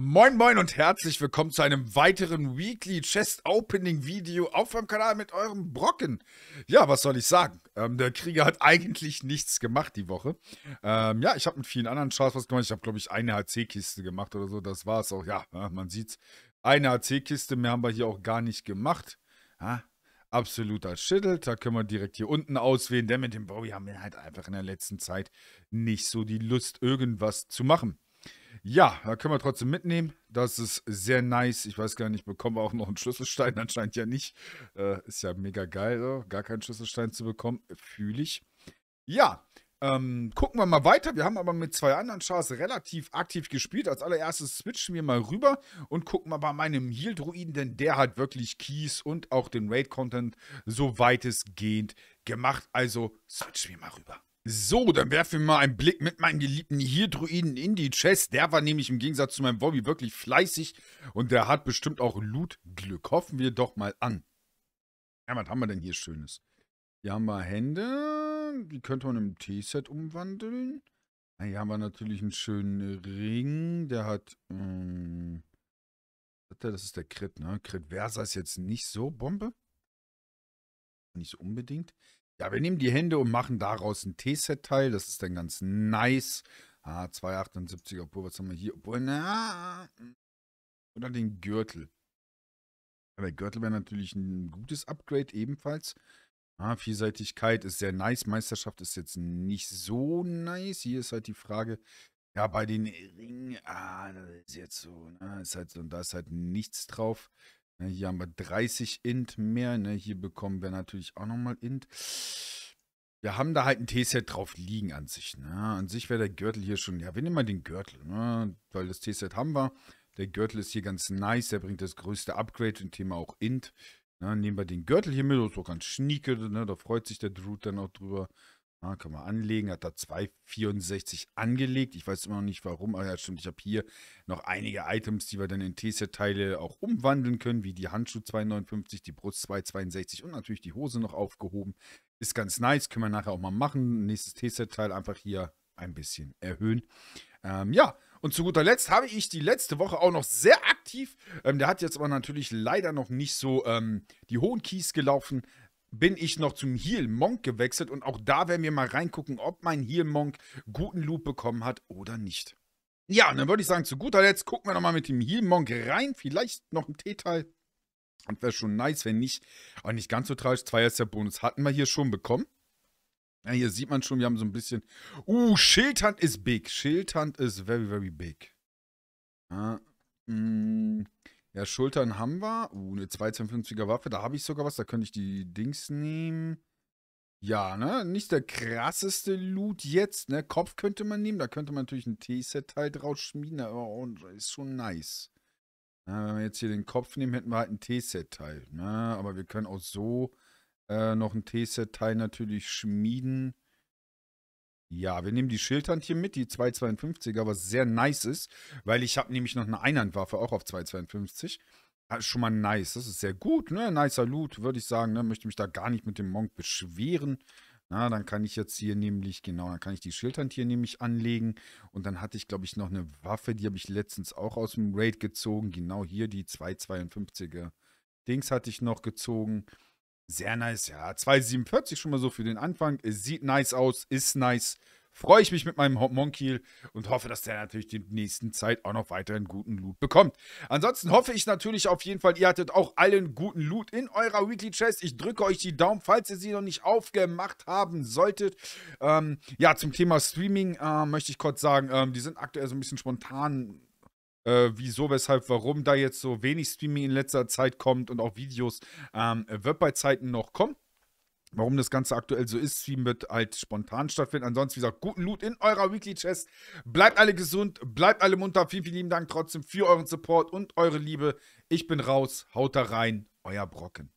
Moin Moin und herzlich willkommen zu einem weiteren Weekly Chest Opening Video auf meinem Kanal mit eurem Brocken. Ja, was soll ich sagen? Ähm, der Krieger hat eigentlich nichts gemacht die Woche. Ähm, ja, ich habe mit vielen anderen Charts was gemacht. Ich habe, glaube ich, eine HC-Kiste gemacht oder so. Das war es auch. Ja, man sieht's. Eine HC-Kiste, mehr haben wir hier auch gar nicht gemacht. Ja, absoluter Schüttelt. Da können wir direkt hier unten auswählen. Denn mit dem Bowie haben wir halt einfach in der letzten Zeit nicht so die Lust, irgendwas zu machen. Ja, da können wir trotzdem mitnehmen. Das ist sehr nice. Ich weiß gar nicht, bekommen wir auch noch einen Schlüsselstein? Anscheinend ja nicht. Äh, ist ja mega geil, so. gar keinen Schlüsselstein zu bekommen. Fühle ich. Ja, ähm, gucken wir mal weiter. Wir haben aber mit zwei anderen Chars relativ aktiv gespielt. Als allererstes switchen wir mal rüber und gucken mal bei meinem Heal-Druiden, denn der hat wirklich Keys und auch den Raid-Content so weitestgehend gemacht. Also switchen wir mal rüber. So, dann werfen wir mal einen Blick mit meinem geliebten hier in die Chest. Der war nämlich im Gegensatz zu meinem Wobby wirklich fleißig und der hat bestimmt auch Loot-Glück. Hoffen wir doch mal an. Ja, was haben wir denn hier Schönes? Hier haben wir Hände, die könnte man im T-Set umwandeln. Hier haben wir natürlich einen schönen Ring, der hat, ähm, das ist der Crit, ne? Crit Versa ist jetzt nicht so Bombe. Nicht so unbedingt. Ja, wir nehmen die Hände und machen daraus ein T-Set-Teil. Das ist dann ganz nice. Ah, 278er Pulver, was haben wir hier? Na, oder den Gürtel. der Gürtel wäre natürlich ein gutes Upgrade ebenfalls. Ah, Vielseitigkeit ist sehr nice. Meisterschaft ist jetzt nicht so nice. Hier ist halt die Frage, ja, bei den Ringen, ah, das ist jetzt so, na, ne, ist halt, und da ist halt nichts drauf. Ne, hier haben wir 30 Int mehr. Ne? Hier bekommen wir natürlich auch nochmal Int. Wir haben da halt ein T-Set drauf liegen an sich. Ne? An sich wäre der Gürtel hier schon... Ja, wir nehmen mal den Gürtel, ne? weil das T-Set haben wir. Der Gürtel ist hier ganz nice. Der bringt das größte Upgrade im Thema auch Int. Ne? Nehmen wir den Gürtel hier mit. Das ist So ganz schnieke. Ne? Da freut sich der Druid dann auch drüber. Ah, kann man anlegen. Hat da 2,64 angelegt. Ich weiß immer noch nicht warum, aber ja, stimmt. Ich habe hier noch einige Items, die wir dann in T-Set-Teile auch umwandeln können, wie die Handschuhe 2,59, die Brust 2,62 und natürlich die Hose noch aufgehoben. Ist ganz nice. Können wir nachher auch mal machen. Nächstes T-Set-Teil einfach hier ein bisschen erhöhen. Ähm, ja, und zu guter Letzt habe ich die letzte Woche auch noch sehr aktiv. Ähm, der hat jetzt aber natürlich leider noch nicht so ähm, die hohen Keys gelaufen bin ich noch zum Heel Monk gewechselt und auch da werden wir mal reingucken, ob mein Heel Monk guten Loop bekommen hat oder nicht. Ja, und dann würde ich sagen, zu guter Letzt gucken wir nochmal mit dem Heel Monk rein. Vielleicht noch ein T-Teil. Und wäre schon nice, wenn nicht. Aber nicht ganz so tragisch. Zweier der Bonus hatten wir hier schon bekommen. Ja, hier sieht man schon, wir haben so ein bisschen. Uh, Schildhand ist big. Schildhand ist very, very big. Ah, ja, Schultern haben wir. Uh, eine 252er Waffe. Da habe ich sogar was. Da könnte ich die Dings nehmen. Ja, ne? Nicht der krasseste Loot jetzt, ne? Kopf könnte man nehmen. Da könnte man natürlich ein T-Set-Teil halt draus schmieden. Aber oh, ist schon nice. Na, wenn wir jetzt hier den Kopf nehmen, hätten wir halt ein T-Set-Teil. Halt, ne? Aber wir können auch so äh, noch ein T-Set-Teil natürlich schmieden. Ja, wir nehmen die Schildtantchen mit, die 252er, was sehr nice ist, weil ich habe nämlich noch eine Einhandwaffe, auch auf 252. Also schon mal nice, das ist sehr gut, ne? Nicer Loot, würde ich sagen, ne? Möchte mich da gar nicht mit dem Monk beschweren. Na, dann kann ich jetzt hier nämlich, genau, dann kann ich die Schildhand hier nämlich anlegen. Und dann hatte ich, glaube ich, noch eine Waffe, die habe ich letztens auch aus dem Raid gezogen. Genau hier die 252er Dings hatte ich noch gezogen. Sehr nice, ja. 2,47 schon mal so für den Anfang. Es sieht nice aus, ist nice. Freue ich mich mit meinem Monkiel und hoffe, dass der natürlich die nächsten Zeit auch noch weiteren guten Loot bekommt. Ansonsten hoffe ich natürlich auf jeden Fall, ihr hattet auch allen guten Loot in eurer Weekly Chest. Ich drücke euch die Daumen, falls ihr sie noch nicht aufgemacht haben solltet. Ähm, ja, zum Thema Streaming äh, möchte ich kurz sagen, ähm, die sind aktuell so ein bisschen spontan äh, wieso, weshalb, warum da jetzt so wenig Streaming in letzter Zeit kommt und auch Videos, ähm, wird bei Zeiten noch kommen. Warum das Ganze aktuell so ist, Stream wird halt spontan stattfinden. Ansonsten, wie gesagt, guten Loot in eurer Weekly Chest. Bleibt alle gesund, bleibt alle munter. Vielen, vielen lieben Dank trotzdem für euren Support und eure Liebe. Ich bin raus, haut da rein, euer Brocken.